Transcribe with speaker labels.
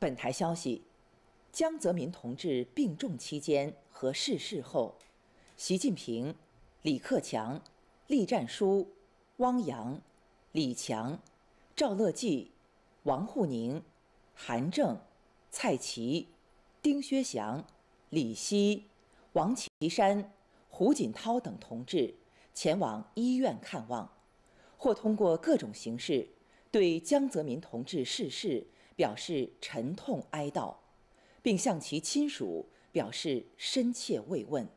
Speaker 1: 本台消息，江泽民同志病重期间和逝世后，习近平、李克强、栗战书、汪洋、李强、赵乐际、王沪宁、韩正、蔡奇、丁薛祥、李希、王岐山、胡锦涛等同志前往医院看望，或通过各种形式对江泽民同志逝世。表示沉痛哀悼，并向其亲属表示深切慰问。